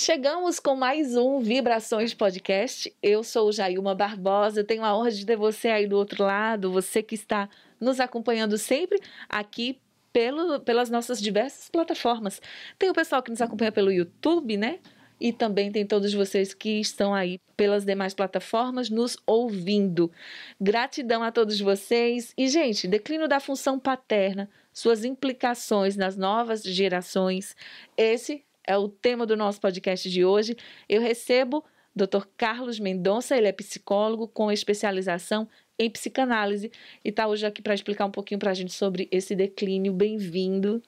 Chegamos com mais um Vibrações Podcast. Eu sou Jailma Barbosa, tenho a honra de ter você aí do outro lado, você que está nos acompanhando sempre aqui pelo, pelas nossas diversas plataformas. Tem o pessoal que nos acompanha pelo YouTube, né? E também tem todos vocês que estão aí pelas demais plataformas nos ouvindo. Gratidão a todos vocês. E, gente, declínio da função paterna, suas implicações nas novas gerações. Esse é o tema do nosso podcast de hoje. Eu recebo Dr. Carlos Mendonça, ele é psicólogo com especialização em psicanálise e está hoje aqui para explicar um pouquinho para a gente sobre esse declínio. Bem-vindo.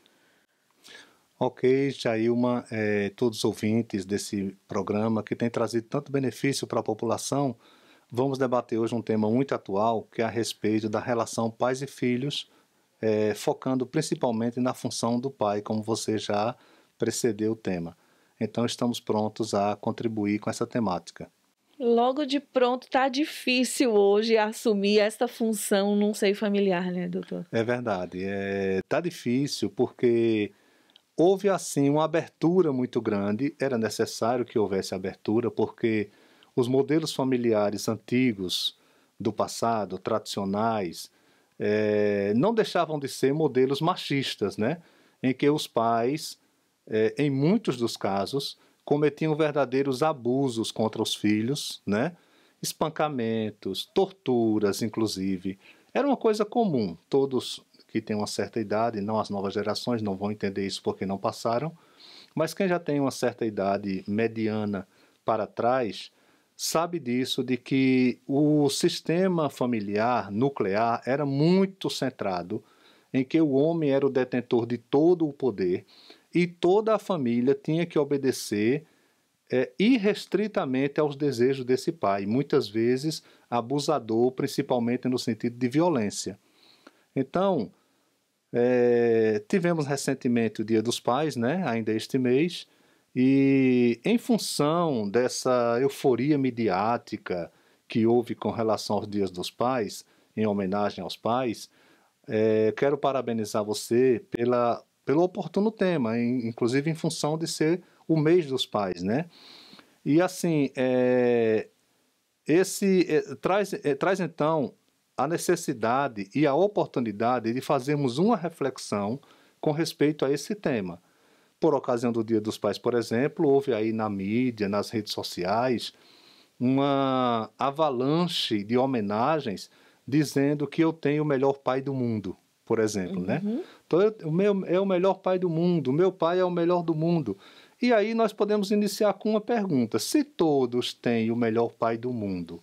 Ok, Jailma, é, todos os ouvintes desse programa que tem trazido tanto benefício para a população, vamos debater hoje um tema muito atual que é a respeito da relação pais e filhos, é, focando principalmente na função do pai, como você já preceder o tema. Então estamos prontos a contribuir com essa temática. Logo de pronto, está difícil hoje assumir essa função não seio familiar, né, doutor? É verdade. É, tá difícil porque houve, assim, uma abertura muito grande. Era necessário que houvesse abertura porque os modelos familiares antigos do passado, tradicionais, é, não deixavam de ser modelos machistas, né? Em que os pais é, em muitos dos casos, cometiam verdadeiros abusos contra os filhos, né? espancamentos, torturas, inclusive. Era uma coisa comum. Todos que têm uma certa idade, não as novas gerações, não vão entender isso porque não passaram, mas quem já tem uma certa idade mediana para trás sabe disso de que o sistema familiar nuclear era muito centrado em que o homem era o detentor de todo o poder e toda a família tinha que obedecer é, irrestritamente aos desejos desse pai, muitas vezes abusador, principalmente no sentido de violência. Então, é, tivemos recentemente o Dia dos Pais, né, ainda este mês, e em função dessa euforia midiática que houve com relação aos Dias dos Pais, em homenagem aos pais, é, quero parabenizar você pela pelo oportuno tema, inclusive em função de ser o mês dos pais, né? E assim, é, esse é, traz, é, traz então a necessidade e a oportunidade de fazermos uma reflexão com respeito a esse tema. Por ocasião do Dia dos Pais, por exemplo, houve aí na mídia, nas redes sociais, uma avalanche de homenagens dizendo que eu tenho o melhor pai do mundo por exemplo, né? uhum. né? Então, o meu é o melhor pai do mundo, o meu pai é o melhor do mundo. E aí nós podemos iniciar com uma pergunta: se todos têm o melhor pai do mundo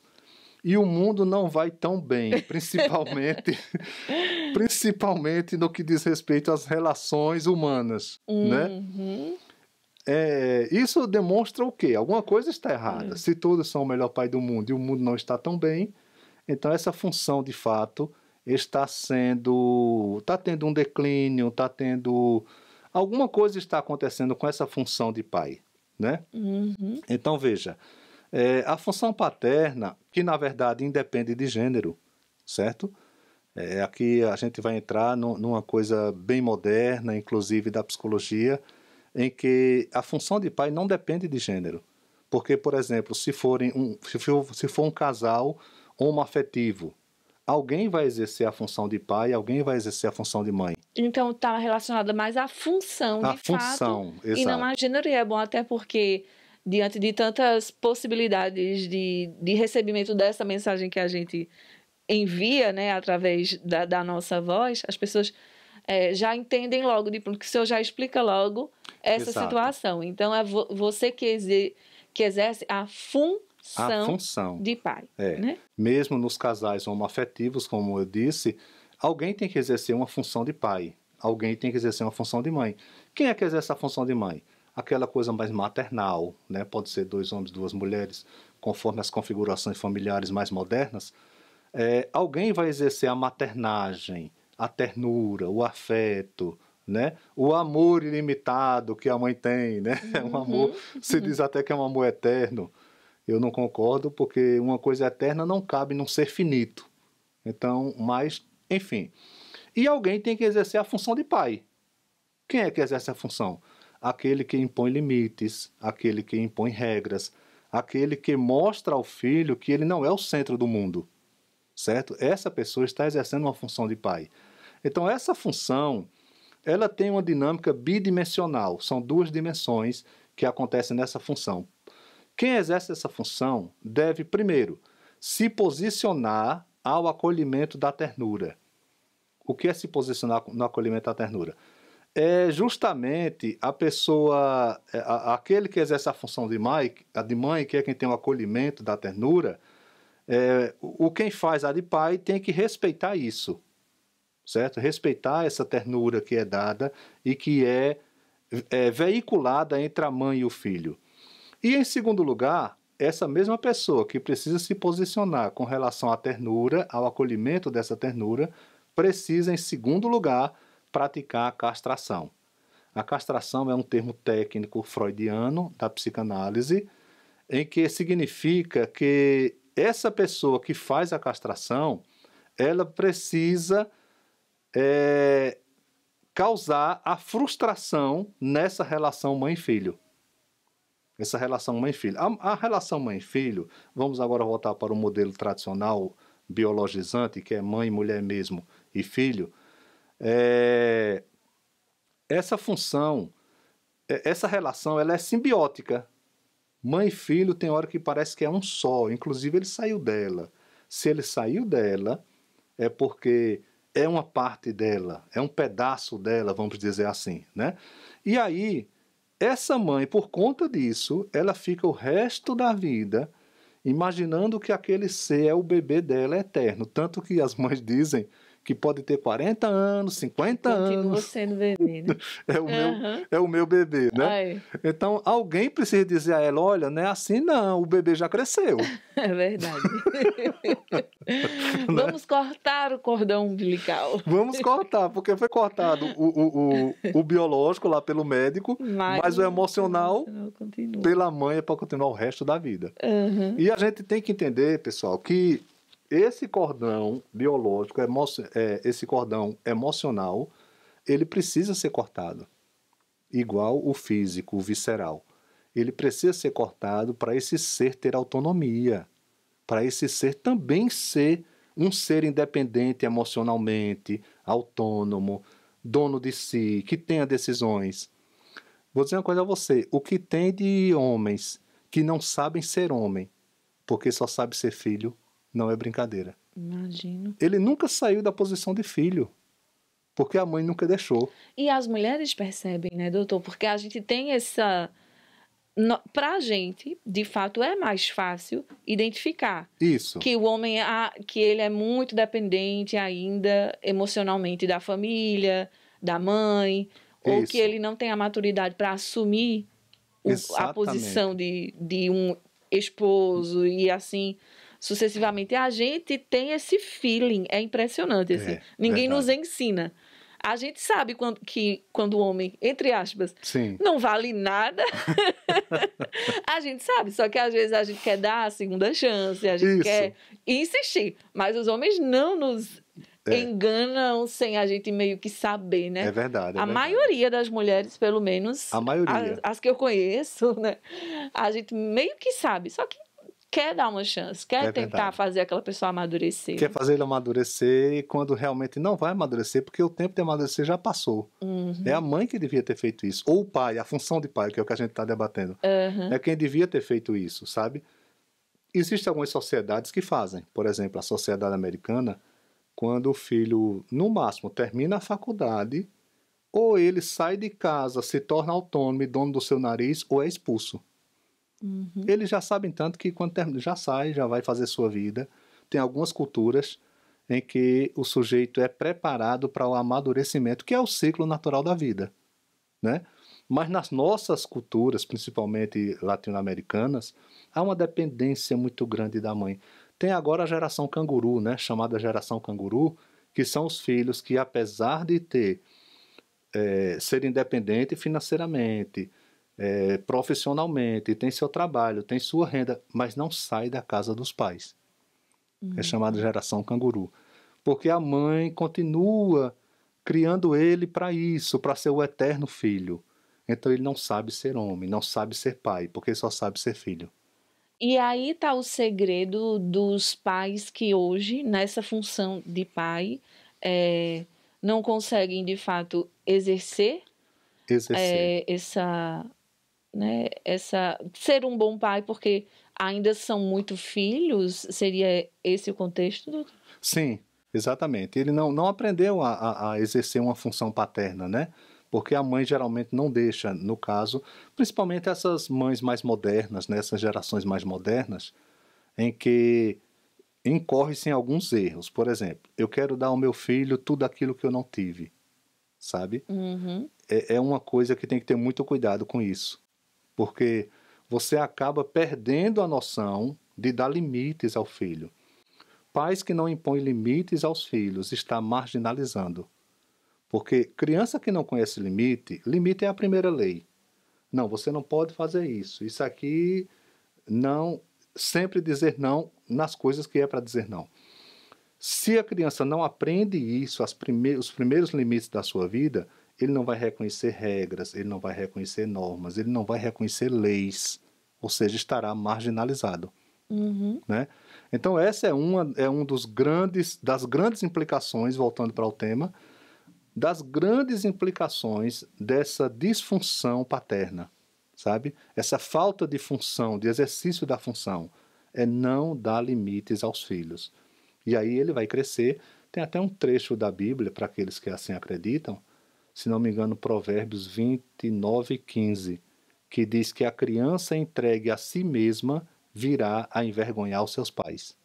e o mundo não vai tão bem, principalmente principalmente no que diz respeito às relações humanas, né? uhum. né? É, isso demonstra o quê? Alguma coisa está errada. Uhum. Se todos são o melhor pai do mundo e o mundo não está tão bem, então essa função de fato está sendo, está tendo um declínio, está tendo alguma coisa está acontecendo com essa função de pai, né? Uhum. Então veja, é, a função paterna, que na verdade independe de gênero, certo? É, aqui a gente vai entrar no, numa coisa bem moderna, inclusive da psicologia, em que a função de pai não depende de gênero. Porque, por exemplo, se, forem um, se, for, se for um casal homoafetivo, alguém vai exercer a função de pai, alguém vai exercer a função de mãe. Então está relacionada mais à função, a de função, fato, exato. e não a gênero. E é bom até porque diante de tantas possibilidades de, de recebimento dessa mensagem que a gente envia, né, através da, da nossa voz, as pessoas é, já entendem logo de porque o senhor já explica logo essa exato. situação. Então é vo, você que, exer, que exerce a função função, a função. de pai. É. Né? Mesmo nos casais homoafetivos, como eu disse, alguém tem que exercer uma função de pai, alguém tem que exercer uma função de mãe. Quem é que exerce a função de mãe? Aquela coisa mais maternal, né? pode ser dois homens, duas mulheres, conforme as configurações familiares mais modernas. É, alguém vai exercer a maternagem, a ternura, o afeto, né? O amor ilimitado que a mãe tem, né? Uhum. Um amor, uhum. se diz até que é um amor eterno. Eu não concordo porque uma coisa eterna não cabe num ser finito. Então, mas, enfim. E alguém tem que exercer a função de pai. Quem é que exerce a função? Aquele que impõe limites, aquele que impõe regras, aquele que mostra ao filho que ele não é o centro do mundo. Certo? Essa pessoa está exercendo uma função de pai. Então, essa função, ela tem uma dinâmica bidimensional, são duas dimensões que acontecem nessa função. Quem exerce essa função deve, primeiro, se posicionar ao acolhimento da ternura. O que é se posicionar no acolhimento da ternura? É justamente a pessoa, é, aquele que exerce a função de mãe, de mãe que é quem tem o acolhimento da ternura, é, o quem faz a de pai tem que respeitar isso, certo? Respeitar essa ternura que é dada e que é, é veiculada entre a mãe e o filho. E em segundo lugar, essa mesma pessoa que precisa se posicionar com relação à ternura, ao acolhimento dessa ternura, precisa, em segundo lugar, praticar a castração. A castração é um termo técnico freudiano da psicanálise, em que significa que essa pessoa que faz a castração, ela precisa é, causar a frustração nessa relação mãe-filho essa relação mãe-filho. A, a, relação mãe-filho, vamos agora voltar para o modelo tradicional biologizante, que é mãe, mulher mesmo e filho. É, essa função, é, essa relação, ela é simbiótica. Mãe filho tem hora que parece que é um só, inclusive ele saiu dela. Se ele saiu dela, é porque é uma parte dela, é um pedaço dela, vamos dizer assim, né? E aí, essa mãe, por conta disso, ela fica o resto da vida imaginando que aquele ser é o bebê dela eterno. Tanto que as mães dizem que pode ter 40 anos, 50 Continua anos. Continua sendo bebê, né? é, o uhum. meu, é o meu bebê, né? Ai. Então, alguém precisa dizer a ela, olha, não é assim não, o bebê já cresceu. É verdade. Né? Vamos cortar o cordão umbilical. Vamos cortar, porque foi cortado o, o, o, o biológico lá pelo médico, mas, mas o emocional, pela mãe é para continuar o resto da vida. Uhum. E a gente tem que entender, pessoal, que esse cordão biológico, é, esse cordão emocional, ele precisa ser cortado, igual o físico, o visceral. Ele precisa ser cortado para esse ser ter autonomia, para esse ser também ser um ser independente emocionalmente, autônomo, dono de si, que tenha decisões. Vou dizer uma coisa a você: o que tem de homens que não sabem ser homem, porque só sabe ser filho, não é brincadeira. Imagino. Ele nunca saiu da posição de filho porque a mãe nunca deixou. E as mulheres percebem, né, doutor? Porque a gente tem essa. Para a gente, de fato, é mais fácil identificar isso que o homem ah, que ele é muito dependente ainda emocionalmente da família, da mãe, isso. ou que ele não tem a maturidade para assumir o, a posição de, de um esposo e assim sucessivamente. A gente tem esse feeling, é impressionante. Assim. É, Ninguém verdade. nos ensina. A gente sabe quando, que quando o homem, entre aspas, Sim. não vale nada. a gente sabe, só que às vezes a gente quer dar a segunda chance, a gente Isso. quer insistir. Mas os homens não nos é. enganam sem a gente meio que saber, né? É verdade. É a verdade. maioria das mulheres, pelo menos. A maioria. As, as, que eu conheço, né? A gente meio que sabe. Só que quer dar uma chance, quer é tentar verdade. fazer aquela pessoa amadurecer. Quer fazer ele amadurecer e quando realmente não vai amadurecer, porque o tempo de amadurecer já passou. Uhum. É a mãe que devia ter feito isso, ou o pai, a função de pai, que é o que a gente está debatendo. Uhum. É quem devia ter feito isso, sabe? Existem algumas sociedades que fazem. Por exemplo, a sociedade americana, quando o filho, no máximo, termina a faculdade, ou ele sai de casa, se torna autônomo e dono do seu nariz, ou é expulso. Uhum. Eles já sabem tanto que quando termina, já sai, já vai fazer sua vida. Tem algumas culturas em que o sujeito é preparado para o amadurecimento, que é o ciclo natural da vida, né? Mas nas nossas culturas, principalmente latino-americanas, há uma dependência muito grande da mãe. Tem agora a geração canguru, né, chamada geração canguru, que são os filhos que, apesar de ter é, ser independente financeiramente, é, profissionalmente, tem seu trabalho, tem sua renda, mas não sai da casa dos pais. É uhum. É chamada geração canguru. Porque a mãe continua criando ele para isso, para ser o eterno filho. Então ele não sabe ser homem, não sabe ser pai, porque só sabe ser filho. E aí está o segredo dos pais que hoje, nessa função de pai, é, não conseguem de fato exercer, exercer. É, essa né? Essa ser um bom pai porque ainda são muito filhos, seria esse o contexto? Doutor? Sim, exatamente. Ele não, não aprendeu a, a, a, exercer uma função paterna, né? Porque a mãe geralmente não deixa, no caso, principalmente essas mães mais modernas, né? essas gerações mais modernas, em que incorre-se em alguns erros. Por exemplo, eu quero dar ao meu filho tudo aquilo que eu não tive, sabe? Uhum. é, é uma coisa que tem que ter muito cuidado com isso porque você acaba perdendo a noção de dar limites ao filho. Pais que não impõem limites aos filhos está marginalizando. Porque criança que não conhece limite, limite é a primeira lei. Não, você não pode fazer isso. Isso aqui não sempre dizer não nas coisas que é para dizer não. Se a criança não aprende isso, prime os primeiros limites da sua vida, ele não vai reconhecer regras, ele não vai reconhecer normas, ele não vai reconhecer leis, ou seja, estará marginalizado. Uhum. Né? Então essa é uma é um dos grandes das grandes implicações voltando para o tema das grandes implicações dessa disfunção paterna, sabe? Essa falta de função, de exercício da função, é não dar limites aos filhos. E aí ele vai crescer. Tem até um trecho da Bíblia para aqueles que assim acreditam se não me engano, Provérbios 29, 15, que diz que a criança entregue a si mesma virá a envergonhar os seus pais.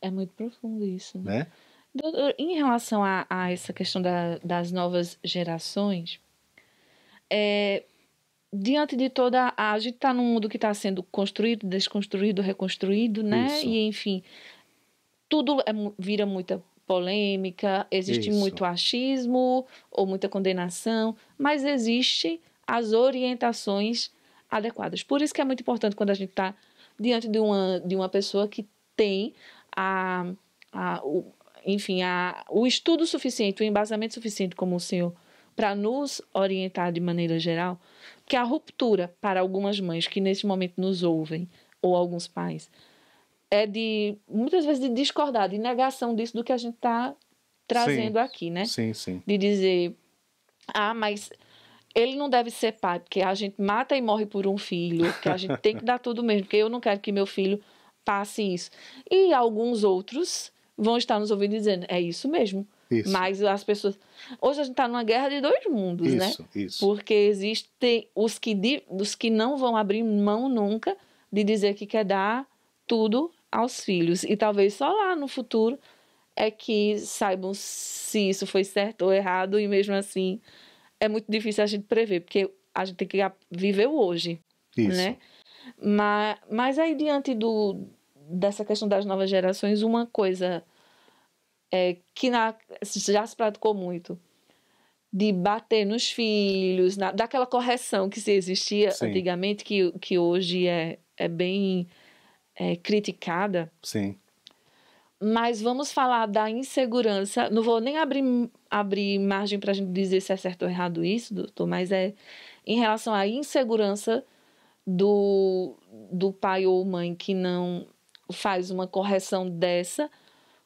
É muito profundo isso. Né? né? Doutor, em relação a, a essa questão da, das novas gerações, é, diante de toda a, gente está num mundo que está sendo construído, desconstruído, reconstruído, né? Isso. E enfim, tudo é, vira muita polêmica, existe Isso. muito achismo ou muita condenação, mas existe as orientações adequadas. Por isso que é muito importante quando a gente está diante de uma, de uma pessoa que tem a, a o, enfim, a, o estudo suficiente, o embasamento suficiente, como o senhor, para nos orientar de maneira geral, que a ruptura para algumas mães que neste momento nos ouvem, ou alguns pais, é de muitas vezes de discordar, de negação disso do que a gente está trazendo sim, aqui, né? Sim, sim. De dizer, ah, mas ele não deve ser pai, porque a gente mata e morre por um filho, que a gente tem que dar tudo mesmo, porque eu não quero que meu filho passe isso. E alguns outros vão estar nos ouvindo dizendo, é isso mesmo. Isso. Mas as pessoas. Hoje a gente está numa guerra de dois mundos, né? isso, né? Isso. Porque existem os que, os que não vão abrir mão nunca de dizer que quer dar tudo aos filhos. E talvez só lá no futuro é que saibam se isso foi certo ou errado, e mesmo assim é muito difícil a gente prever, porque a gente tem que viver o hoje. Isso. Né? Mas, mas aí, diante do, dessa questão das novas gerações, uma coisa é, que na, já se praticou muito, de bater nos filhos, na, daquela correção que se existia Sim. antigamente, que, que hoje é, é bem é, criticada. Sim. Mas vamos falar da insegurança. Não vou nem abrir, abrir margem para a gente dizer se é certo ou errado isso, doutor, mas é em relação à insegurança do, do pai ou mãe que não faz uma correção dessa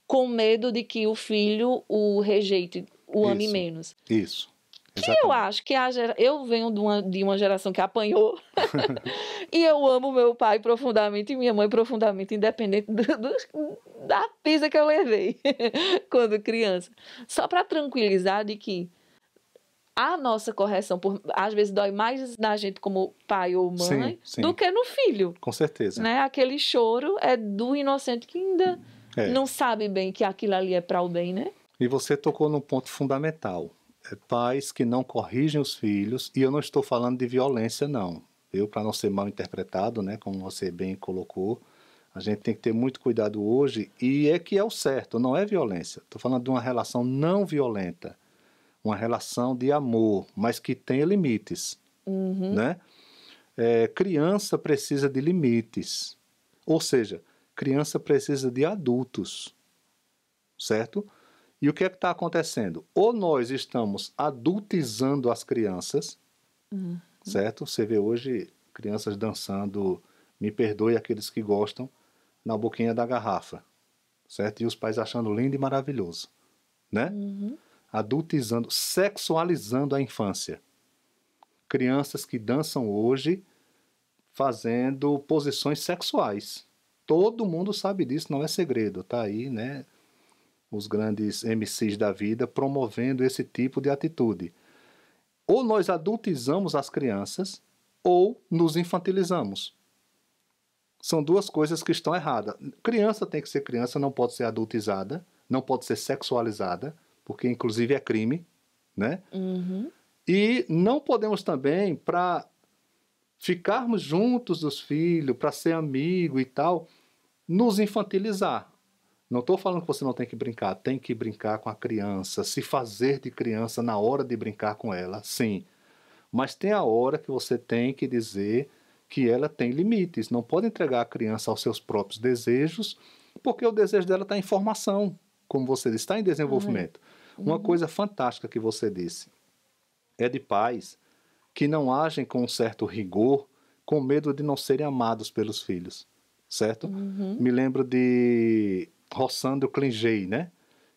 com medo de que o filho o rejeite, o ame menos. Isso. Exatamente. Que eu acho que é a gera... eu venho de uma, de uma geração que apanhou e eu amo meu pai profundamente e minha mãe profundamente, independente do, do, da pisa que eu levei quando criança. Só para tranquilizar de que a nossa correção, por, às vezes, dói mais na gente como pai ou mãe sim, sim. do que no filho. Com certeza. Né? Aquele choro é do inocente que ainda é. não sabe bem que aquilo ali é para o bem, né? E você tocou num ponto fundamental. É, pais que não corrigem os filhos, e eu não estou falando de violência, não, eu Para não ser mal interpretado, né? Como você bem colocou, a gente tem que ter muito cuidado hoje, e é que é o certo, não é violência. Estou falando de uma relação não violenta, uma relação de amor, mas que tenha limites, uhum. né? É, criança precisa de limites, ou seja, criança precisa de adultos, certo? E o que é que está acontecendo? Ou nós estamos adultizando as crianças, uhum. certo? Você vê hoje crianças dançando, me perdoe aqueles que gostam, na boquinha da garrafa, certo? E os pais achando lindo e maravilhoso, né? Uhum. Adultizando, sexualizando a infância. Crianças que dançam hoje fazendo posições sexuais. Todo mundo sabe disso, não é segredo, tá aí, né? os grandes MCs da vida, promovendo esse tipo de atitude. Ou nós adultizamos as crianças, ou nos infantilizamos. São duas coisas que estão erradas. Criança tem que ser criança, não pode ser adultizada, não pode ser sexualizada, porque inclusive é crime, né? Uhum. E não podemos também, para ficarmos juntos dos filhos, para ser amigo e tal, nos infantilizar. Não estou falando que você não tem que brincar, tem que brincar com a criança, se fazer de criança na hora de brincar com ela, sim. Mas tem a hora que você tem que dizer que ela tem limites, não pode entregar a criança aos seus próprios desejos, porque o desejo dela está em formação, como você disse, está em desenvolvimento. Ah, é. Uhum. Uma coisa fantástica que você disse é de pais que não agem com um certo rigor, com medo de não serem amados pelos filhos, certo? Uhum. Me lembro de roçando o né?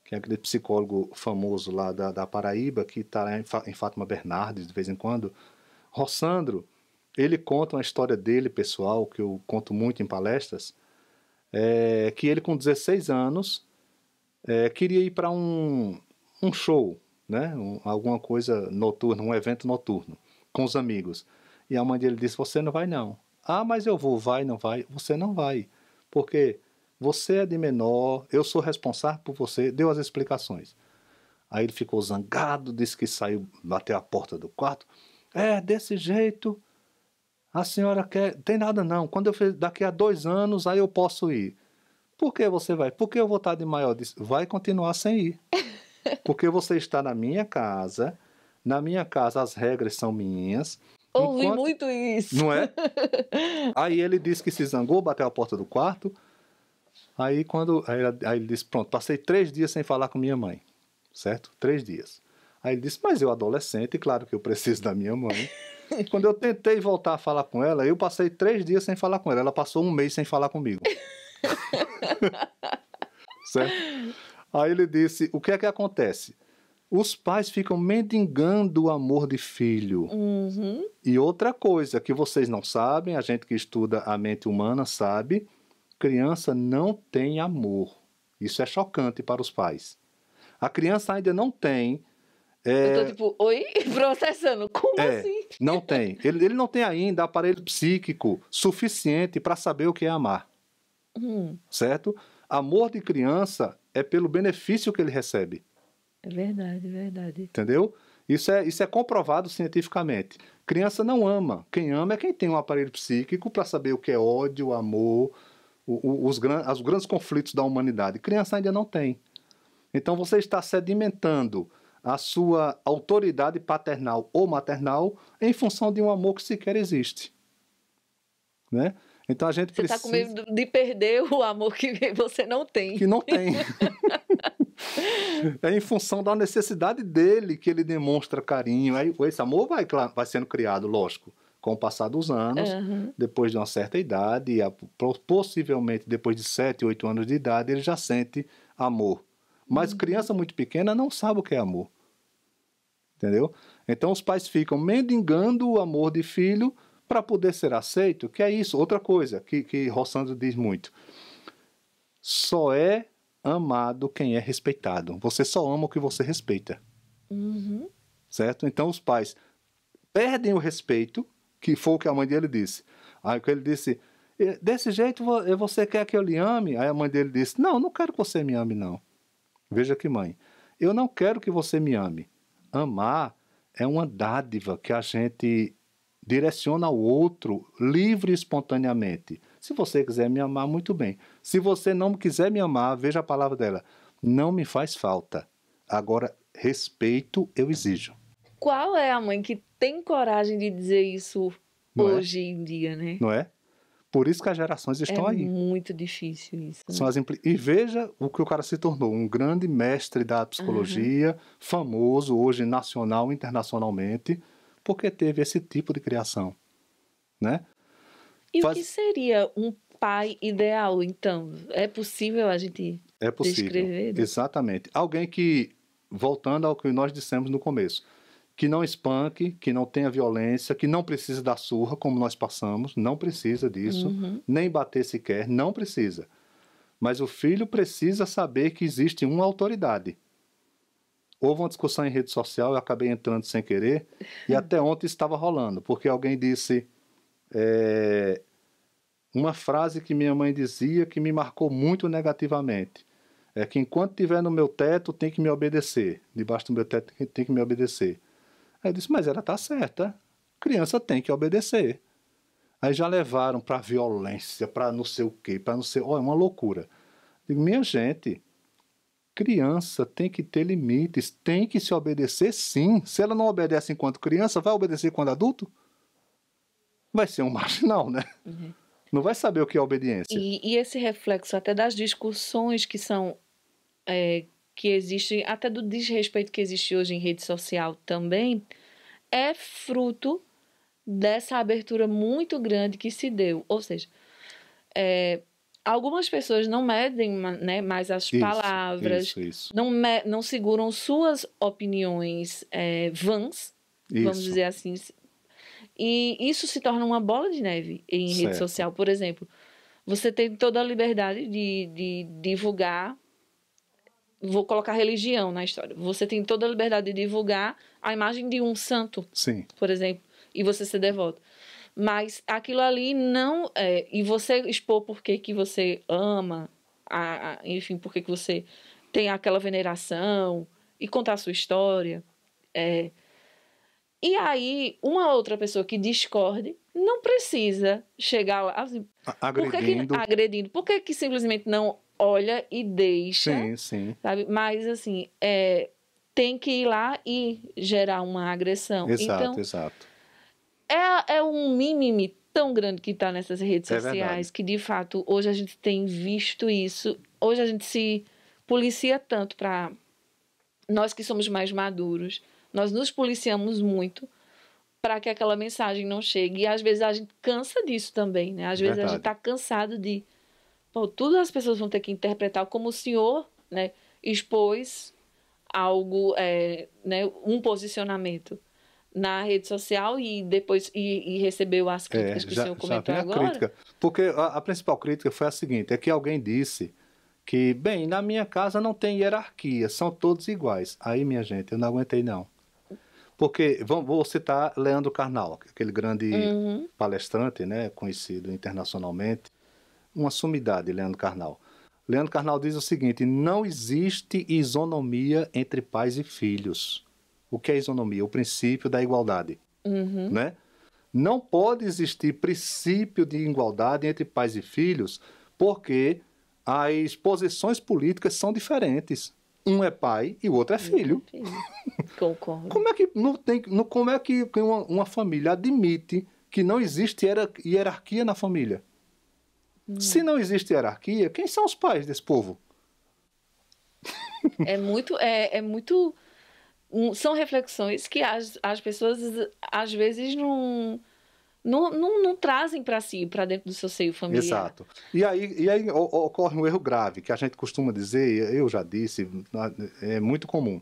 Que é aquele psicólogo famoso lá da, da Paraíba, que está em, em Fátima Bernardes de vez em quando. Rossandro, ele conta uma história dele, pessoal, que eu conto muito em palestras, é, que ele com 16 anos é, queria ir para um, um show, né? Um, alguma coisa noturna, um evento noturno, com os amigos. E a mãe dele disse, você não vai não. Ah, mas eu vou, vai, não vai. Você não vai, porque você é de menor, eu sou responsável por você, deu as explicações. Aí ele ficou zangado, disse que saiu, bateu a porta do quarto. É, desse jeito, a senhora quer. Tem nada não. Quando eu fiz, daqui a dois anos, aí eu posso ir. Por que você vai? Porque eu vou estar de maior. Disse, vai continuar sem ir. Porque você está na minha casa. Na minha casa as regras são minhas. Ouvi Enquanto... muito isso. Não é? Aí ele disse que se zangou, bateu a porta do quarto. Aí quando aí, aí ele disse, pronto, passei três dias sem falar com minha mãe, certo? Três dias. Aí ele disse, mas eu adolescente, claro que eu preciso da minha mãe. quando eu tentei voltar a falar com ela, eu passei três dias sem falar com ela. Ela passou um mês sem falar comigo. certo? Aí ele disse, o que é que acontece? Os pais ficam mendigando o amor de filho. Uhum. E outra coisa que vocês não sabem, a gente que estuda a mente humana sabe, Criança não tem amor. Isso é chocante para os pais. A criança ainda não tem. É... Eu tô tipo, oi? Processando. Como é, assim? Não tem. Ele, ele não tem ainda aparelho psíquico suficiente para saber o que é amar. Hum. Certo? Amor de criança é pelo benefício que ele recebe. É verdade, é verdade. Entendeu? Isso é, isso é comprovado cientificamente. Criança não ama. Quem ama é quem tem um aparelho psíquico para saber o que é ódio, amor, os, os grandes conflitos da humanidade. Criança ainda não tem. Então você está sedimentando a sua autoridade paternal ou maternal em função de um amor que sequer existe. Né? Então a gente você tá precisa. Você está com medo de perder o amor que você não tem. Que não tem. é em função da necessidade dele que ele demonstra carinho. Aí esse amor vai, vai sendo criado, lógico com o passar dos anos, uhum. depois de uma certa idade, possivelmente depois de 7, 8 anos de idade, ele já sente amor. Mas uhum. criança muito pequena não sabe o que é amor. Entendeu? Então os pais ficam mendigando o amor de filho para poder ser aceito, que é isso. Outra coisa que, que Rossandro diz muito. Só é amado quem é respeitado. Você só ama o que você respeita. Uhum. Certo? Então os pais perdem o respeito que foi o que a mãe dele disse. Aí ele disse: Desse jeito eh, você quer que eu lhe ame? Aí a mãe dele disse: Não, não quero que você me ame, não. Veja que mãe, eu não quero que você me ame. Amar é uma dádiva que a gente direciona ao outro livre e espontaneamente. Se você quiser me amar, muito bem. Se você não quiser me amar, veja a palavra dela: Não me faz falta. Agora, respeito eu exijo. Qual é a mãe que tem coragem de dizer isso Não é? hoje é? em dia, né? Não é? Por isso que as gerações estão é aí. É muito difícil isso. Né? São as impl... E veja o que o cara se tornou: um grande mestre da psicologia, uhum. famoso hoje nacional e internacionalmente, porque teve esse tipo de criação. Né? E Faz... o que seria um pai ideal, então? É possível a gente é possível. descrever? Né? Exatamente. Alguém que, voltando ao que nós dissemos no começo, que não espanque, que não tenha violência, que não precise dar surra, como nós passamos, não precisa disso, uhum. nem bater sequer, não precisa. Mas o filho precisa saber que existe uma autoridade. Houve uma discussão em rede social, eu acabei entrando sem querer, e até ontem estava rolando, porque alguém disse é, uma frase que minha mãe dizia que me marcou muito negativamente. É que enquanto estiver no meu teto, tem que me obedecer. Debaixo do meu teto, tem que me obedecer. Aí eu disse, mas ela tá certa. Criança tem que obedecer. Aí já levaram para violência, para não sei o quê, para não sei. oh é uma loucura. Digo, minha gente, criança tem que ter limites, tem que se obedecer sim. Se ela não obedece enquanto criança, vai obedecer quando adulto? Vai ser um marginal, né? Uhum. Não vai saber o que é obediência. E, e, esse reflexo até das discussões que são. É, que existe, até do desrespeito que existe hoje em rede social também, é fruto dessa abertura muito grande que se deu. Ou seja, é, algumas pessoas não medem né, mais as isso, palavras, isso, isso. Não, me, não seguram suas opiniões é, vãs, vamos dizer assim. E isso se torna uma bola de neve em certo. rede social. Por exemplo, você tem toda a liberdade de, de divulgar vou colocar religião na história. Você tem toda a liberdade de divulgar a imagem de um santo, Sim. por exemplo, e você ser devoto. Mas aquilo ali não é, e você expor por que que você ama, a, a, enfim, por que que você tem aquela veneração e contar a sua história. É. E aí, uma outra pessoa que discorde não precisa chegar lá assim, agredindo. Por que que, agredindo. Por que, que simplesmente não olha e deixa. Sim, sim. Sabe? Mas, assim, é, tem que ir lá e gerar uma agressão. Exato, então, exato. É, é um mimimi tão grande que está nessas redes é sociais verdade. que, de fato, hoje a gente tem visto isso. Hoje a gente se policia tanto para. Nós que somos mais maduros, nós nos policiamos muito para que aquela mensagem não chegue. E às vezes a gente cansa disso também, né? Às vezes verdade. a gente está cansado de Bom, então, tudo as pessoas vão ter que interpretar como o senhor né, expôs algo, é, né, um posicionamento na rede social e depois e, e recebeu as é, críticas é, que já, o senhor comentou já agora. Crítica, porque a, a, principal crítica foi a seguinte, é que alguém disse que, bem, na minha casa não tem hierarquia, são todos iguais. Aí, minha gente, eu não aguentei não. Porque, vou citar Leandro Carnal, aquele grande uhum. palestrante, né, conhecido internacionalmente, uma sumidade, Leandro Carnal. Leandro Carnal diz o seguinte: não existe isonomia entre pais e filhos. O que é isonomia? O princípio da igualdade. Uhum. Né? Não pode existir princípio de igualdade entre pais e filhos, porque as posições políticas são diferentes. Um é pai e o outro é, é filho. Concordo. Como é que, não tem, como é que uma, uma família admite que não existe hierarquia na família? Se não existe hierarquia, quem são os pais desse povo? É muito, é, é muito. Um, são reflexões que as, as pessoas às vezes não não, não, não trazem para si, para dentro do seu seio familiar. Exato. E aí, e aí ocorre um erro grave que a gente costuma dizer, eu já disse, é muito comum,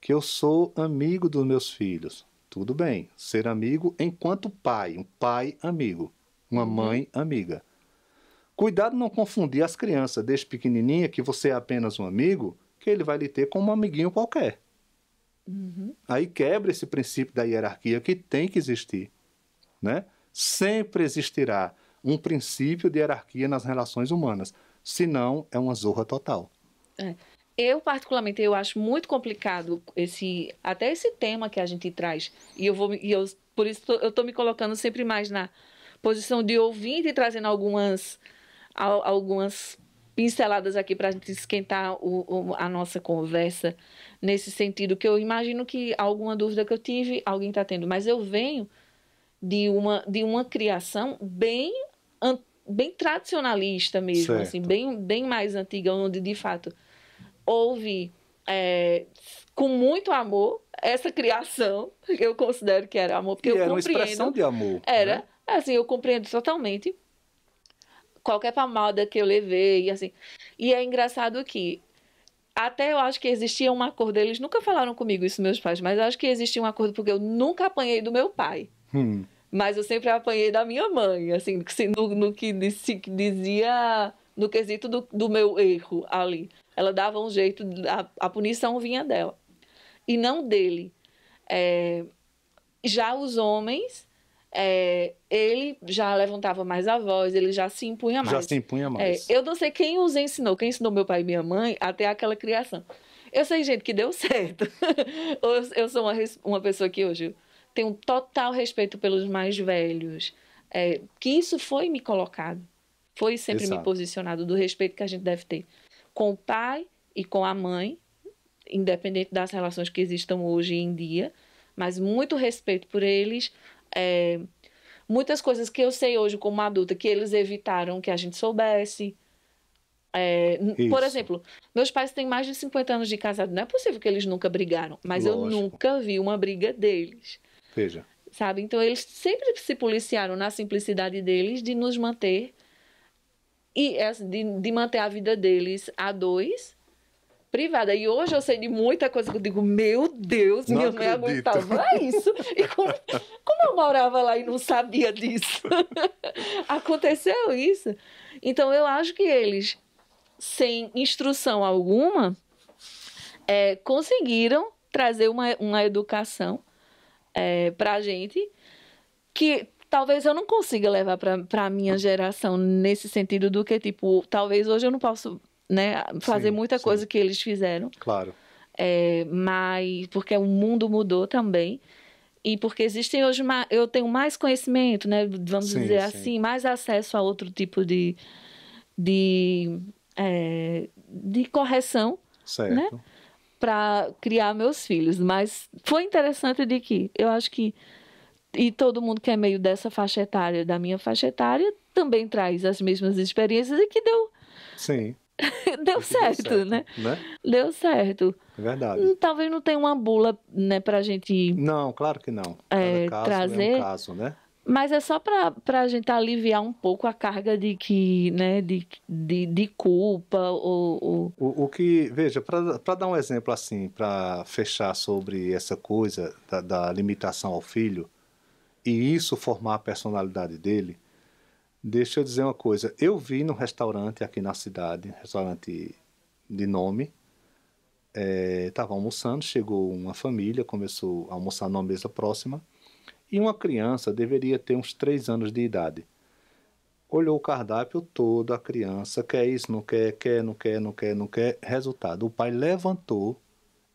que eu sou amigo dos meus filhos. Tudo bem, ser amigo enquanto pai, um pai amigo, uma uhum. mãe amiga. Cuidado não confundir as crianças desde pequenininha que você é apenas um amigo, que ele vai lhe ter como um amiguinho qualquer. Uhum. Aí quebra esse princípio da hierarquia que tem que existir, né? Sempre existirá um princípio de hierarquia nas relações humanas, senão é uma zorra total. É. Eu particularmente eu acho muito complicado esse até esse tema que a gente traz e eu vou e eu por isso tô, eu estou me colocando sempre mais na posição de ouvinte e trazendo algumas algumas pinceladas aqui para a gente esquentar o, o, a nossa conversa nesse sentido, que eu imagino que alguma dúvida que eu tive, alguém está tendo, mas eu venho de uma, de uma criação bem, bem tradicionalista mesmo, assim, certo. assim, bem, bem mais antiga, onde de fato houve é, com muito amor essa criação, que eu considero que era amor, porque e eu era compreendo. Era uma expressão de amor. Era, né? É, assim, eu compreendo totalmente qualquer palmada que eu levei, assim. E é engraçado que até eu acho que existia um acordo. Eles nunca falaram comigo isso, meus pais, mas eu acho que existia um acordo porque eu nunca apanhei do meu pai. Hum. Mas eu sempre apanhei da minha mãe, assim, no, no que dizia, no quesito do, do, meu erro ali. Ela dava um jeito, a, a punição vinha dela. E não dele. É, já os homens, é, ele já levantava mais a voz, ele já se impunha mais. Já se impunha é, mais. É, eu não sei quem os ensinou, quem ensinou meu pai e minha mãe até aquela criação. Eu sei, gente, que deu certo. eu sou uma, uma pessoa que hoje tenho um total respeito pelos mais velhos. É, que isso foi me colocado. Foi sempre Exato. me posicionado do respeito que a gente deve ter com o pai e com a mãe, independente das relações que existam hoje em dia, mas muito respeito por eles, é, muitas coisas que eu sei hoje como adulta que eles evitaram que a gente soubesse. É, por exemplo, meus pais têm mais de 50 anos de casado. Não é possível que eles nunca brigaram, mas Lógico. eu nunca vi uma briga deles. Veja. Sabe? Então eles sempre se policiaram na simplicidade deles de nos manter e assim, de, de manter a vida deles a dois privada. E hoje eu sei de muita coisa que eu digo, meu Deus, não minha acredito. mãe aguentava isso. E como, como eu morava lá e não sabia disso? Aconteceu isso. Então eu acho que eles, sem instrução alguma, é, conseguiram trazer uma, uma educação é, para a gente que talvez eu não consiga levar para a minha geração nesse sentido do que, tipo, talvez hoje eu não posso né, fazer sim, muita sim. coisa que eles fizeram. Claro. É, mas porque o mundo mudou também e porque existem hoje uma, eu tenho mais conhecimento, né, vamos sim, dizer assim, mais acesso a outro tipo de de, é, de correção, né, certo. né, para criar meus filhos. Mas foi interessante de que eu acho que e todo mundo que é meio dessa faixa etária, da minha faixa etária, também traz as mesmas experiências e que deu Sim. deu, certo, deu certo, né? né? Deu certo. É verdade. Hum, talvez não tenha uma bula, né, pra gente. Não, claro que não. É, trazer. É um caso, né? Mas é só para a gente aliviar um pouco a carga de que, né, de, de, de culpa ou, ou... O, o que, veja, para dar um exemplo assim, para fechar sobre essa coisa da, da limitação ao filho e isso formar a personalidade dele, Deixa eu dizer uma coisa. Eu vi num restaurante aqui na cidade, restaurante de nome, estava é, almoçando, chegou uma família, começou a almoçar numa mesa próxima, e uma criança deveria ter uns 3 anos de idade. Olhou o cardápio todo, a criança quer isso, não quer, quer, não quer, não quer, não quer. Resultado, o pai levantou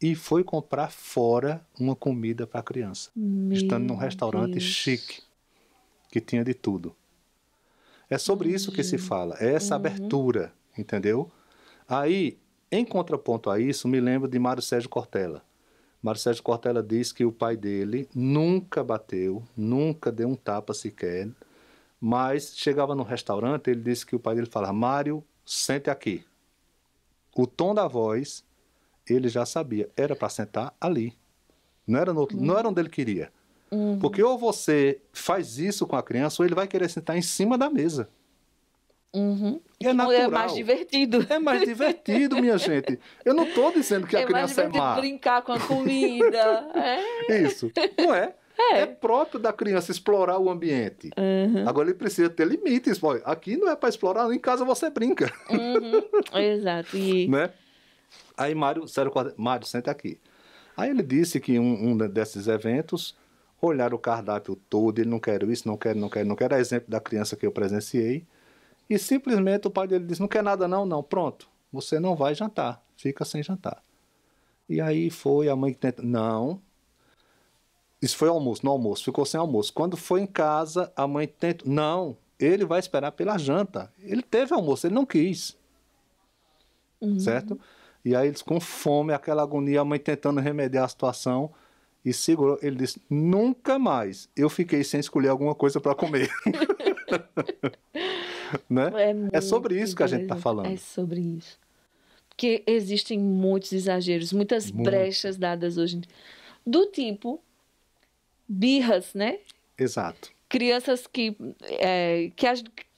e foi comprar fora uma comida para a criança, Meu estando num restaurante Deus. chique, que tinha de tudo. É sobre isso que se uhum. fala, é essa uhum. abertura, entendeu? Aí, em contraponto a isso, me lembro de Mário Sérgio Cortella. Mário Sérgio Cortella diz que o pai dele nunca bateu, nunca deu um tapa sequer, mas chegava no restaurante, ele disse que o pai dele falava: Mário, sente aqui. O tom da voz, ele já sabia, era para sentar ali. Não era, no, uhum. não era onde ele queria. Uhum. Porque ou você faz isso com a criança, ou ele vai querer sentar em cima da mesa. Uhum. é natural. É mais divertido. É mais divertido, minha gente. Eu não estou dizendo que é a criança é má. É brincar com a comida. É. Isso. Não é? é? É. próprio da criança explorar o ambiente. Uhum. Agora ele precisa ter limites. Aqui não é para explorar, em casa você brinca. Uhum. Exato. E... Né? Aí Mário, Mário, senta aqui. Aí ele disse que um, um desses eventos olhar o cardápio todo, ele não quer isso, não quer, não quer, não quer. É exemplo da criança que eu presenciei. E simplesmente o pai dele disse: Não quer nada, não, não, pronto, você não vai jantar, fica sem jantar. E aí foi a mãe que tenta: Não. Isso foi almoço, no almoço, ficou sem almoço. Quando foi em casa, a mãe tenta: Não, ele vai esperar pela janta. Ele teve almoço, ele não quis. Uhum. Certo? E aí eles com fome, aquela agonia, a mãe tentando remediar a situação e segurou. Ele disse: nunca mais eu fiquei sem escolher alguma coisa para comer. né? é, é, sobre isso que a gente está falando. É sobre isso. Porque existem muitos exageros, muitas Muito. brechas dadas hoje. Do tipo birras, né? Exato. Crianças que, é, que,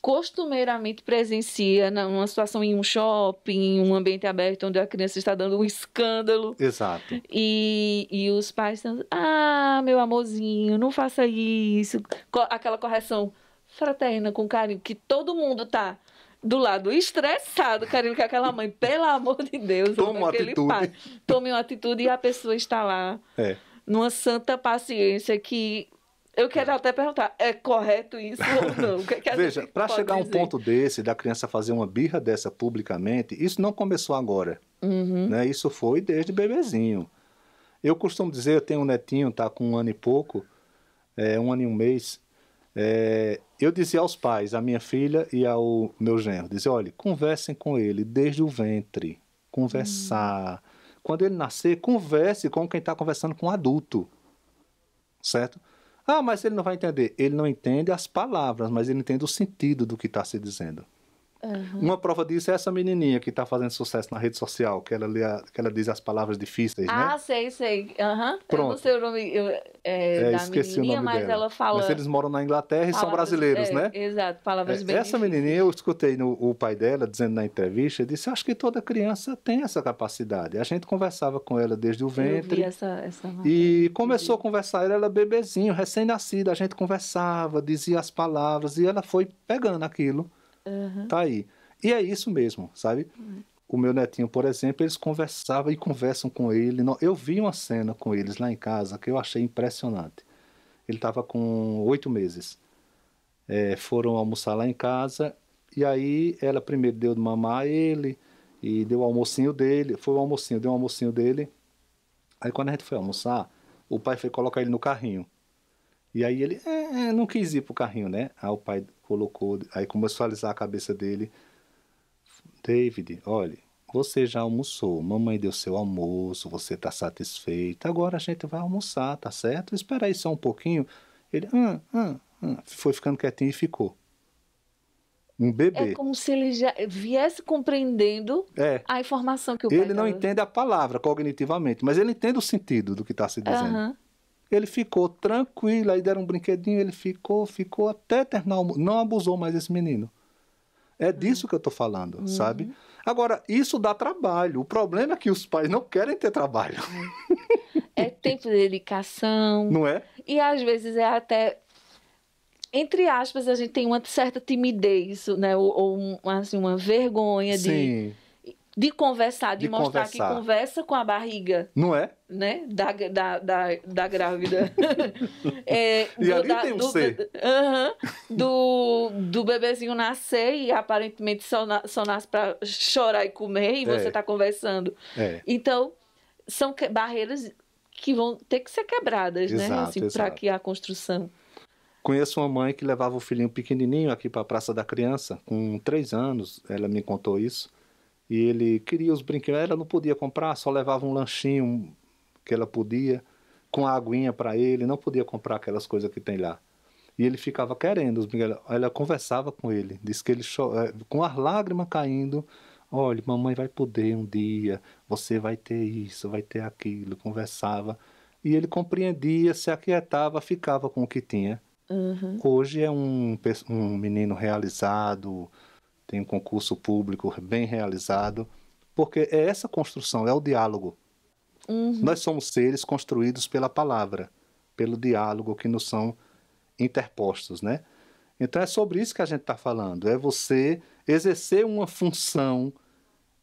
costumeiramente presencia numa situação em um shopping, em um ambiente aberto onde a criança está dando um escândalo. Exato. E, e os pais estão, ah, meu amorzinho, não faça isso. Aquela correção fraterna, com carinho, que todo mundo está do lado estressado, carinho, que aquela mãe, pelo amor de Deus, tome uma atitude. Pai, tome uma atitude e a pessoa está lá. É. Numa santa paciência que eu quero é. até perguntar, é correto isso ou não? Que é que Veja, para chegar a um ponto desse, da criança fazer uma birra dessa publicamente, isso não começou agora. Uhum. Né? Isso foi desde bebezinho. Eu costumo dizer, eu tenho um netinho, tá com um ano e pouco, é, um ano e um mês. É, eu dizia aos pais, à minha filha e ao meu genro, dizia, olha, conversem com ele desde o ventre. Conversar. Uhum. Quando ele nascer, converse com quem está conversando com um adulto. Certo? Ah, mas ele não vai entender. Ele não entende as palavras, mas ele entende o sentido do que está se dizendo. Uhum. Uma prova disso é essa menininha que está fazendo sucesso na rede social, que ela, que ela diz as palavras difíceis, né? ah, né? sei, sei. Uhum. Pronto. Eu não sei o nome eu, é, é, da menininha, mas dela. ela fala... Mas eles moram na Inglaterra palavras, e são brasileiros, é, né? Exato, palavras é, bem Essa difíceis. menininha, eu escutei no, o pai dela dizendo na entrevista, disse, acho que toda criança tem essa capacidade. A gente conversava com ela desde o ventre. Essa, essa e começou a conversar, ela era bebezinho, recém-nascida, a gente conversava, dizia as palavras, e ela foi pegando aquilo Uhum. Tá aí. E é isso mesmo, sabe? Uhum. O meu netinho, por exemplo, eles conversavam e conversam com ele. Eu vi uma cena com eles lá em casa que eu achei impressionante. Ele estava com oito meses. É, foram almoçar lá em casa e aí ela primeiro deu de mamar a ele e deu o almocinho dele. Foi o almocinho, deu o almocinho dele. Aí quando a gente foi almoçar, o pai foi colocar ele no carrinho. E aí ele é, é não quis ir pro carrinho, né? Aí o pai colocou, aí começou a alisar a cabeça dele. David, olhe, você já almoçou, mamãe deu seu almoço, você está satisfeito, agora a gente vai almoçar, tá certo? Espera aí só um pouquinho. Ele, ah, ah, foi ficando quietinho e ficou. Um bebê. É como se ele já viesse compreendendo é. a informação que o Ele tá não dava. entende a palavra cognitivamente, mas ele entende o sentido do que está se dizendo. Uhum. Ele ficou tranquilo, aí deram um brinquedinho, ele ficou, ficou até terminar o... Não abusou mais esse menino. É uhum. disso que eu estou falando, uhum. sabe? Agora, isso dá trabalho. O problema é que os pais não querem ter trabalho. É, é tempo de dedicação. Não é? E às vezes é até. Entre aspas, a gente tem uma certa timidez, né? Ou, ou assim, uma vergonha Sim. de de conversar, de, de mostrar conversar. que conversa com a barriga. Não é? Né? Da, da, da, da grávida. é, e do, ali da, tem um do, ser. Do, uh -huh, do, do, bebezinho nascer e aparentemente só, na, só nasce para chorar e comer e é. você está conversando. É. Então, são que, barreiras que vão ter que ser quebradas, né, exato, né? Assim, para que a construção. Conheço uma mãe que levava o filhinho pequenininho aqui para a Praça da Criança, com três anos, ela me contou isso e ele queria os brinquedos, ela não podia comprar, só levava um lanchinho que ela podia, com a aguinha para ele, não podia comprar aquelas coisas que tem lá. E ele ficava querendo os brinquedos. Ela conversava com ele, disse que ele é, com as lágrimas caindo, olha, mamãe vai poder um dia, você vai ter isso, vai ter aquilo, conversava. E ele compreendia, se aquietava, ficava com o que tinha. Uhum. Hoje é um, um menino realizado, tem um concurso público bem realizado, porque é essa construção, é o diálogo. Uhum. Nós somos seres construídos pela palavra, pelo diálogo que nos são interpostos, né? Então é sobre isso que a gente está falando. É você exercer uma função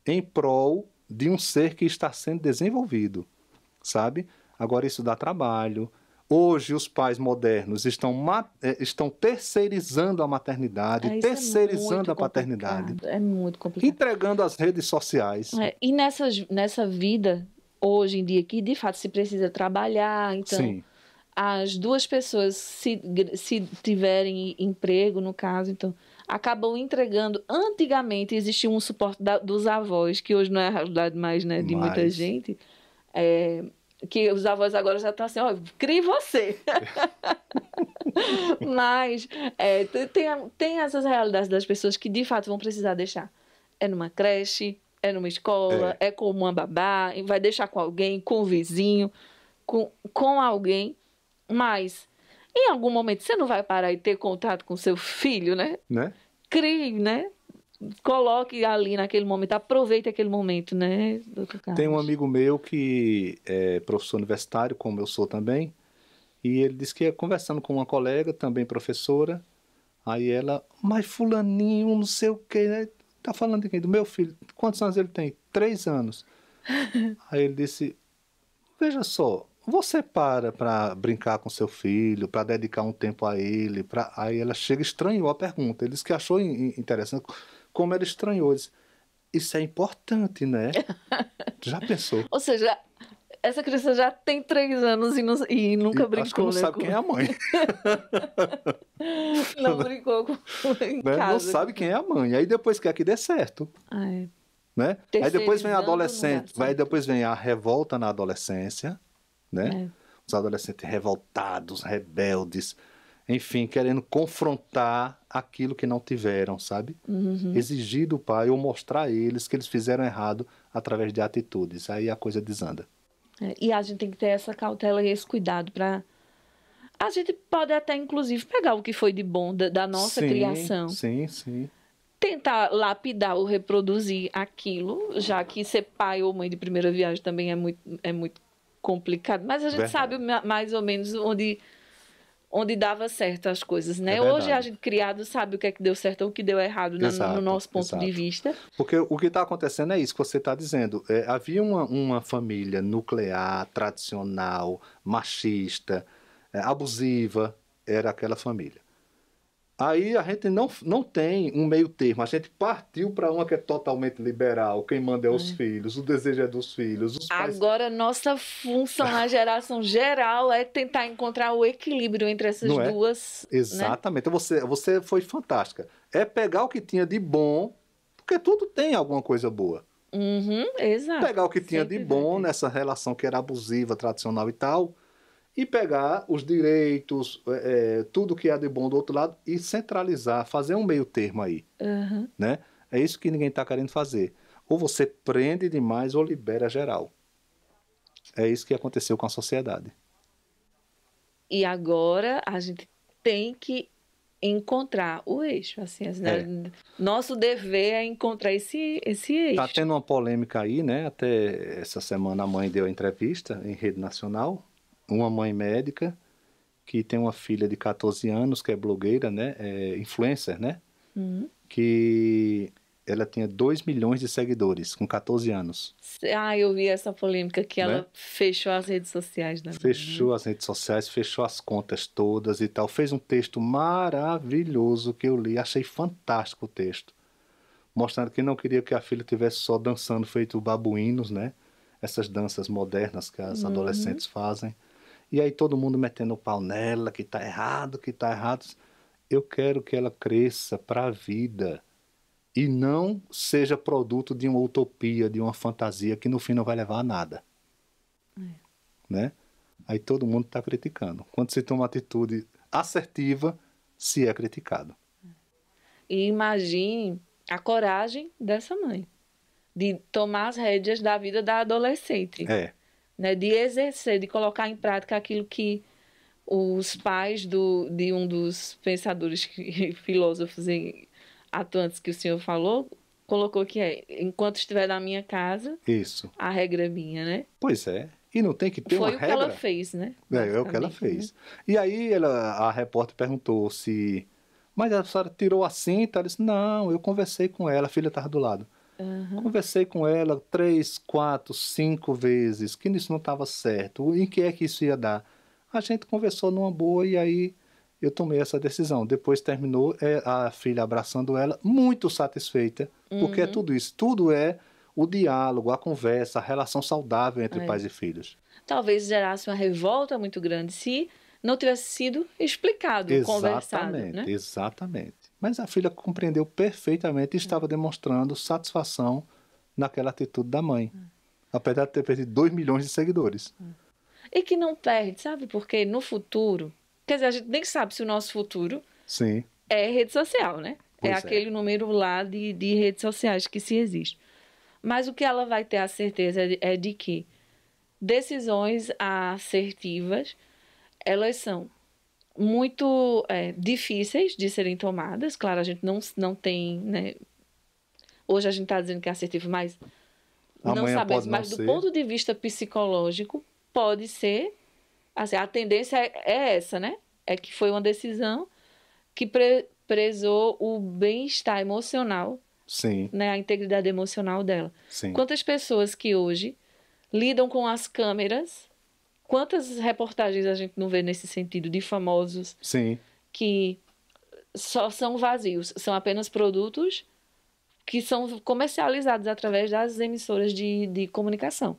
em prol de um ser que está sendo desenvolvido, sabe? Agora isso dá trabalho, Hoje, os pais modernos estão, eh, estão terceirizando a maternidade, ah, é terceirizando é a paternidade. É muito complicado. Entregando as redes sociais. É, e nessa nessa vida, hoje em dia, que de fato se precisa trabalhar, então. Sim. As duas pessoas, se, se tiverem emprego, no caso, então, acabam entregando. Antigamente existia um suporte da, dos avós, que hoje não é a realidade mais né, de Mas... muita gente. É, que os avós agora já estão assim, ó, crie você. Mas é, tem, tem essas realidades das pessoas que de fato vão precisar deixar. É numa creche, é numa escola, é, é com uma babá, vai deixar com alguém, com o vizinho, com, com alguém. Mas em algum momento você não vai parar e ter contato com seu filho, né? Né? Crie, né? coloque ali naquele momento, aproveite aquele momento, né, doutor Carlos? Tem um amigo meu que é professor universitário, como eu sou também, e ele disse que ia conversando com uma colega, também professora, aí ela, mas fulaninho, não sei o quê, né? Tá falando de quem? Do meu filho. Quantos anos ele tem? Três anos. aí ele disse, veja só, você para para brincar com seu filho, para dedicar um tempo a ele, pra... aí ela chega estranhou a pergunta. Ele disse que achou interessante como ela estranhou. Disse, Isso é importante, né? Já pensou? Ou seja, essa criança já tem três anos e, não, e nunca e brincou. Acho que não né? sabe quem é a mãe. não brincou com né? Não sabe quem é a mãe. Aí depois quer que dê certo. Né? Aí depois vem a adolescente, vai depois vem a revolta na adolescência, né? É. Os adolescentes revoltados, rebeldes, enfim, querendo confrontar aquilo que não tiveram, sabe? Uhum. Exigir do pai ou mostrar a eles que eles fizeram errado através de atitudes. Aí a coisa desanda. É, e a gente tem que ter essa cautela e esse cuidado para. A gente pode até, inclusive, pegar o que foi de bom da, da nossa sim, criação. Sim, sim. Tentar lapidar ou reproduzir aquilo, já que ser pai ou mãe de primeira viagem também é muito, é muito complicado. Mas a gente Verdade. sabe mais ou menos onde onde dava certo as coisas, né? É Hoje a gente criado sabe o que é que deu certo ou o que deu errado na, no nosso ponto exato. de vista. Porque o que está acontecendo é isso que você está dizendo. É, havia uma, uma família nuclear, tradicional, machista, é, abusiva, era aquela família. Aí a gente não, não tem um meio termo, a gente partiu para uma que é totalmente liberal, quem manda é os é. filhos, o desejo é dos filhos. Agora, nossa função na geração geral é tentar encontrar o equilíbrio entre essas não é? duas. É? Exatamente, né? você, você foi fantástica. É pegar o que tinha de bom, porque tudo tem alguma coisa boa. Uhum, exato. Pegar o que tinha Sempre de bom nessa relação que era abusiva, tradicional e tal, e pegar os direitos, é, tudo que há de bom do outro lado e centralizar, fazer um meio termo aí. Uhum. Né? É isso que ninguém está querendo fazer. Ou você prende demais ou libera geral. É isso que aconteceu com a sociedade. E agora a gente tem que encontrar o eixo. Assim, assim é. Nosso dever é encontrar esse, esse tá eixo. Está tendo uma polêmica aí, né? Até essa semana a mãe deu a entrevista em rede nacional uma mãe médica que tem uma filha de 14 anos que é blogueira, né? É influencer, né? Uhum. Que ela tinha 2 milhões de seguidores com 14 anos. Ah, eu vi essa polêmica que né? ela fechou as redes sociais, né? Fechou as redes sociais, fechou as contas todas e tal. Fez um texto maravilhoso que eu li, achei fantástico o texto. Mostrando que não queria que a filha tivesse só dançando feito babuínos, né? Essas danças modernas que as uhum. adolescentes fazem. E aí todo mundo metendo o pau nela, que está errado, que está errado. Eu quero que ela cresça para a vida e não seja produto de uma utopia, de uma fantasia que no fim não vai levar a nada. É. Né? Aí todo mundo está criticando. Quando se toma uma atitude assertiva, se é criticado. É. E imagine a coragem dessa mãe de tomar as rédeas da vida da adolescente. É né, de exercer, de colocar em prática aquilo que os pais do, de um dos pensadores que, filósofos e atuantes que o senhor falou colocou que é enquanto estiver na minha casa isso a regra é minha né pois é e não tem que ter Foi uma regra. Foi o que ela fez, né? É, é o que ela fez. E aí ela, a repórter perguntou se. Mas a senhora tirou a cinta? Ela disse: Não, eu conversei com ela, a filha estava do lado. Uhum. Conversei com ela três, quatro, cinco vezes, que isso não estava certo, em que é que isso ia dar. A gente conversou numa boa e aí eu tomei essa decisão. Depois terminou é, a filha abraçando ela, muito satisfeita, uhum. porque é uhum. tudo isso. Tudo é o diálogo, a conversa, a relação saudável entre é. pais e filhos. Talvez gerasse uma revolta muito grande se não tivesse sido explicado, exatamente, conversado. Né? Exatamente. Mas a filha compreendeu perfeitamente e é. estava demonstrando satisfação naquela atitude da mãe. Hum. Apesar de ter perdido 2 milhões de seguidores. Hum. E que não perde, sabe? Porque no futuro. Quer dizer, a gente nem sabe se o nosso futuro Sim. é rede social, né? É, é aquele número lá de, de redes sociais que se existe. Mas o que ela vai ter a certeza é de, é de que decisões assertivas elas são muito é, difíceis de serem tomadas. Claro, a gente não, não tem. Né? Hoje a gente está dizendo que é assertivo, mas Amanhã não sabemos. mas do ponto de vista psicológico, pode ser. Assim, a tendência é, é essa, né? É que foi uma decisão que pre, prezou o bem-estar emocional. Sim. Né? A integridade emocional dela. Sim. Quantas pessoas que hoje lidam com as câmeras Quantas reportagens a gente não vê nesse sentido de famosos Sim. que só são vazios, são apenas produtos que são comercializados através das emissoras de, de comunicação.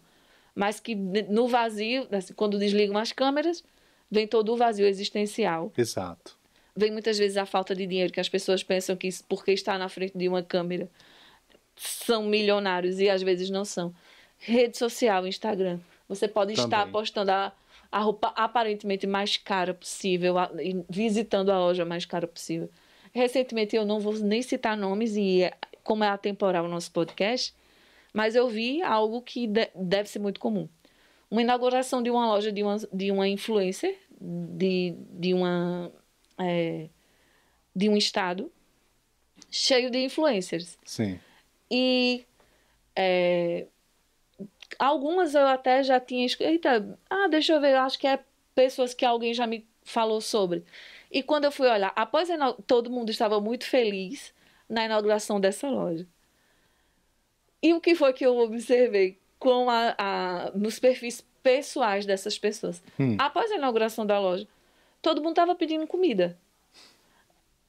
Mas que no vazio, assim, quando desligam as câmeras, vem todo o vazio existencial. Exato. Vem muitas vezes a falta de dinheiro, que as pessoas pensam que porque está na frente de uma câmera são milionários e às vezes não são. Rede social, Instagram. Você pode Também. estar apostando a, a roupa aparentemente mais cara possível, a, visitando a loja mais cara possível. Recentemente, eu não vou nem citar nomes, e é, como é atemporal o nosso podcast, mas eu vi algo que de, deve ser muito comum. Uma inauguração de uma loja de uma, de uma influencer, de, de uma. É, de um estado cheio de influencers. Sim. E é, Algumas eu até já tinha escrito, ah, deixa eu ver, eu acho que é pessoas que alguém já me falou sobre. E quando eu fui olhar, após todo mundo estava muito feliz na inauguração dessa loja. E o que foi que eu observei com a, a nos perfis pessoais dessas pessoas? Hum. Após a inauguração da loja, todo mundo estava pedindo comida.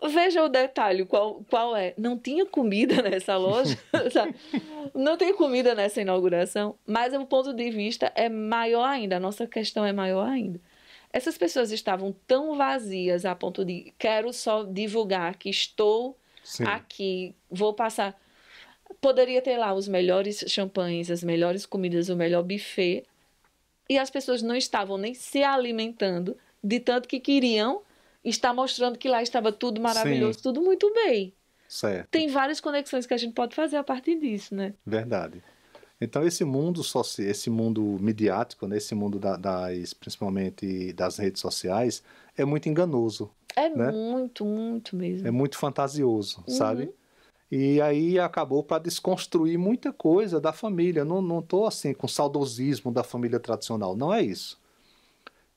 Veja o detalhe, qual, qual é? Não tinha comida nessa loja, sabe? Não tem comida nessa inauguração, mas o ponto de vista é maior ainda, a nossa questão é maior ainda. Essas pessoas estavam tão vazias a ponto de quero só divulgar que estou Sim. aqui, vou passar. Poderia ter lá os melhores champanhes, as melhores comidas, o melhor buffet, e as pessoas não estavam nem se alimentando de tanto que queriam está mostrando que lá estava tudo maravilhoso, Sim. tudo muito bem. Certo. Tem várias conexões que a gente pode fazer a partir disso, né? Verdade. Então esse mundo social, esse mundo midiático, né, esse mundo da, das principalmente das redes sociais é muito enganoso. É né? muito, muito mesmo. É muito fantasioso, uhum. sabe? E aí acabou para desconstruir muita coisa da família. Não, não tô assim com saudosismo da família tradicional, não é isso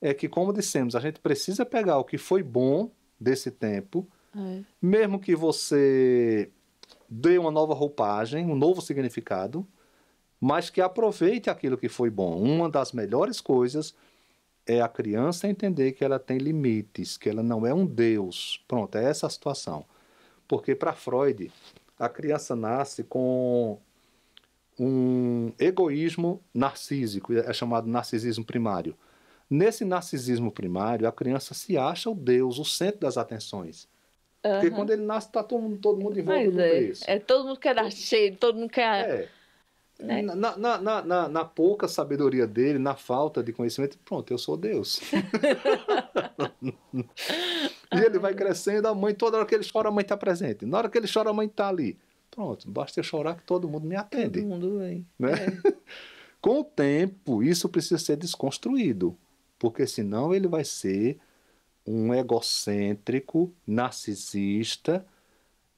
é que, como dissemos, a gente precisa pegar o que foi bom desse tempo, é. mesmo que você dê uma nova roupagem, um novo significado, mas que aproveite aquilo que foi bom. Uma das melhores coisas é a criança entender que ela tem limites, que ela não é um Deus. Pronto, é essa a situação. Porque para Freud, a criança nasce com um egoísmo narcísico, é chamado narcisismo primário. Nesse narcisismo primário, a criança se acha o Deus, o centro das atenções. Uhum. Porque quando ele nasce, está todo mundo, todo mundo em volta do é, isso. É, todo mundo quer dar cheio todo mundo quer. É. Né? Na, na, na, na, na, pouca sabedoria dele, na falta de conhecimento, pronto, eu sou Deus. e ele vai crescendo, a mãe, toda hora que ele chora, a mãe está presente. Na hora que ele chora, a mãe está ali. Pronto, basta eu chorar que todo mundo me atende. Todo mundo vem. Né? É. Com o tempo, isso precisa ser desconstruído porque senão ele vai ser um egocêntrico, narcisista,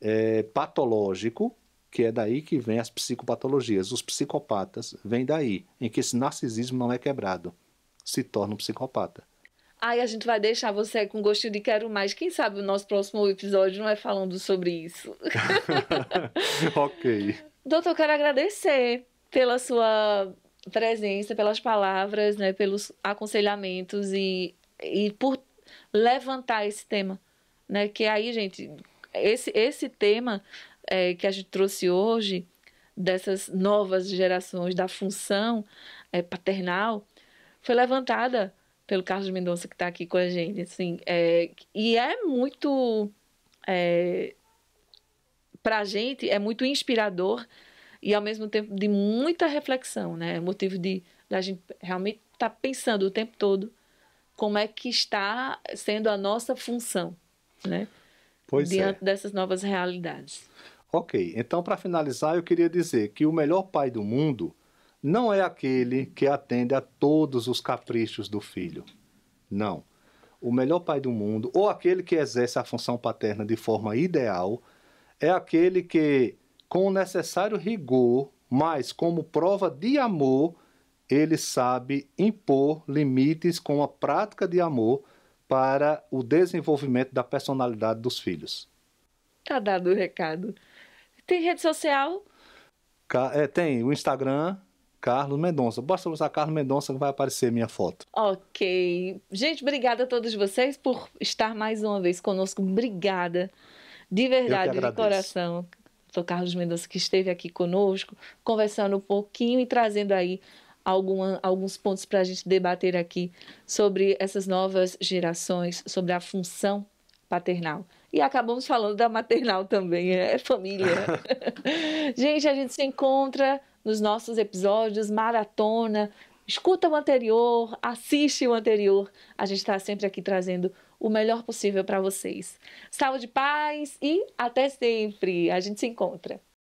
é, patológico, que é daí que vem as psicopatologias. Os psicopatas vêm daí, em que esse narcisismo não é quebrado, se torna um psicopata. Aí a gente vai deixar você com gostinho de quero mais. Quem sabe o nosso próximo episódio não é falando sobre isso. ok. Doutor, quero agradecer pela sua presença, pelas palavras, né, pelos aconselhamentos e, e por levantar esse tema, né? Que aí, gente, esse, esse tema é, que a gente trouxe hoje dessas novas gerações da função é, paternal foi levantada pelo Carlos Mendonça que está aqui com a gente, assim, é, e é muito é, para a gente é muito inspirador e ao mesmo tempo de muita reflexão, né? É motivo de a gente realmente estar tá pensando o tempo todo como é que está sendo a nossa função, né? Pois é. diante é. dessas novas realidades. Ok, então para finalizar eu queria dizer que o melhor pai do mundo não é aquele que atende a todos os caprichos do filho. Não. O melhor pai do mundo, ou aquele que exerce a função paterna de forma ideal, é aquele que com o necessário rigor, mas como prova de amor, ele sabe impor limites com a prática de amor para o desenvolvimento da personalidade dos filhos. Tá dado o recado. Tem rede social? É, tem o Instagram, Carlos Mendonça. Basta usar Carlos Mendonça que vai aparecer minha foto. Ok. Gente, obrigada a todos vocês por estar mais uma vez conosco. Obrigada. De verdade, de coração. Dr. Carlos Mendonça, que esteve aqui conosco, conversando um pouquinho e trazendo aí alguma, alguns pontos para a gente debater aqui sobre essas novas gerações, sobre a função paternal. E acabamos falando da maternal também, é família. gente, a gente se encontra nos nossos episódios, maratona, escuta o anterior, assiste o anterior. A gente está sempre aqui trazendo o melhor possível para vocês. Saúde, paz e até sempre. A gente se encontra.